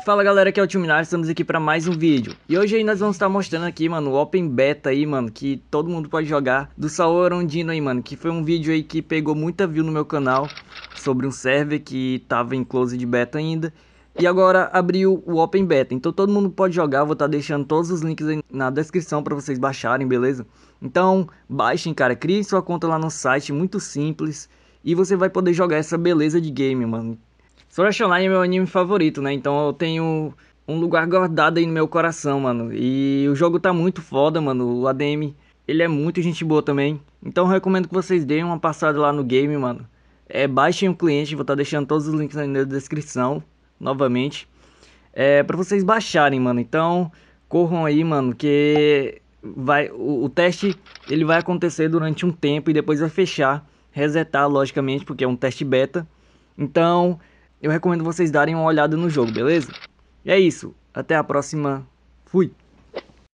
fala galera, aqui é o Tio Minari, estamos aqui para mais um vídeo. E hoje aí nós vamos estar mostrando aqui, mano, o Open Beta aí, mano, que todo mundo pode jogar, do Saul Arondino aí, mano, que foi um vídeo aí que pegou muita view no meu canal, sobre um server que tava em close de beta ainda, e agora abriu o Open Beta, então todo mundo pode jogar, vou estar deixando todos os links aí na descrição para vocês baixarem, beleza? Então, baixem, cara, criem sua conta lá no site, muito simples, e você vai poder jogar essa beleza de game, mano. Sword Art Online é meu anime favorito, né? Então eu tenho um lugar guardado aí no meu coração, mano. E o jogo tá muito foda, mano. O ADM, ele é muito gente boa também. Então eu recomendo que vocês deem uma passada lá no game, mano. É, baixem o cliente, vou estar tá deixando todos os links na descrição, novamente. É, para vocês baixarem, mano. Então, corram aí, mano, que vai o, o teste ele vai acontecer durante um tempo e depois vai fechar, resetar logicamente, porque é um teste beta. Então, eu recomendo vocês darem uma olhada no jogo, beleza? E é isso, até a próxima, fui!